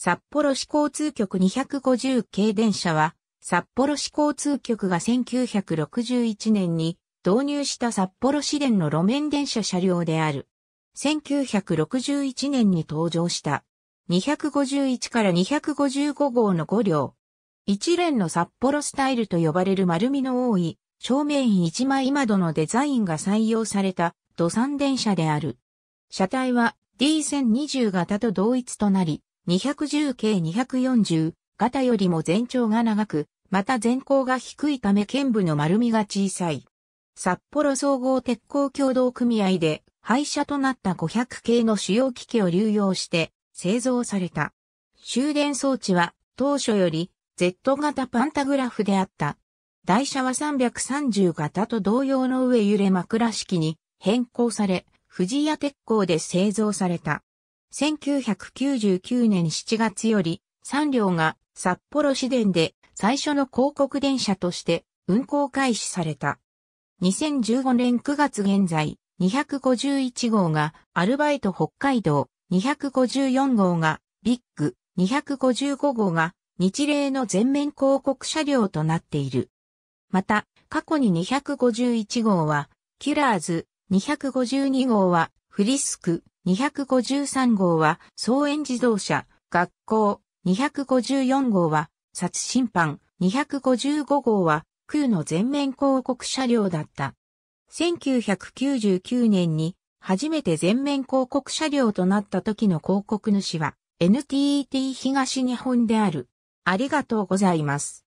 札幌市交通局250系電車は、札幌市交通局が1961年に導入した札幌市電の路面電車車両である。1961年に登場した251から255号の5両。一連の札幌スタイルと呼ばれる丸みの多い正面一枚窓のデザインが採用された土産電車である。車体は D1020 型と同一となり、210系240型よりも全長が長く、また全高が低いため剣部の丸みが小さい。札幌総合鉄鋼協同組合で廃車となった500系の主要機器を流用して製造された。終電装置は当初より Z 型パンタグラフであった。台車は330型と同様の上揺れ枕式に変更され、藤屋鉄鋼で製造された。1999年7月より、3両が札幌市電で最初の広告電車として運行開始された。2015年9月現在、251号がアルバイト北海道、254号がビッグ、255号が日例の全面広告車両となっている。また、過去に251号は、キュラーズ、252号は、フリスク、253号は総園自動車、学校、254号は殺審判、255号は空の全面広告車両だった。1999年に初めて全面広告車両となった時の広告主は NTT 東日本である。ありがとうございます。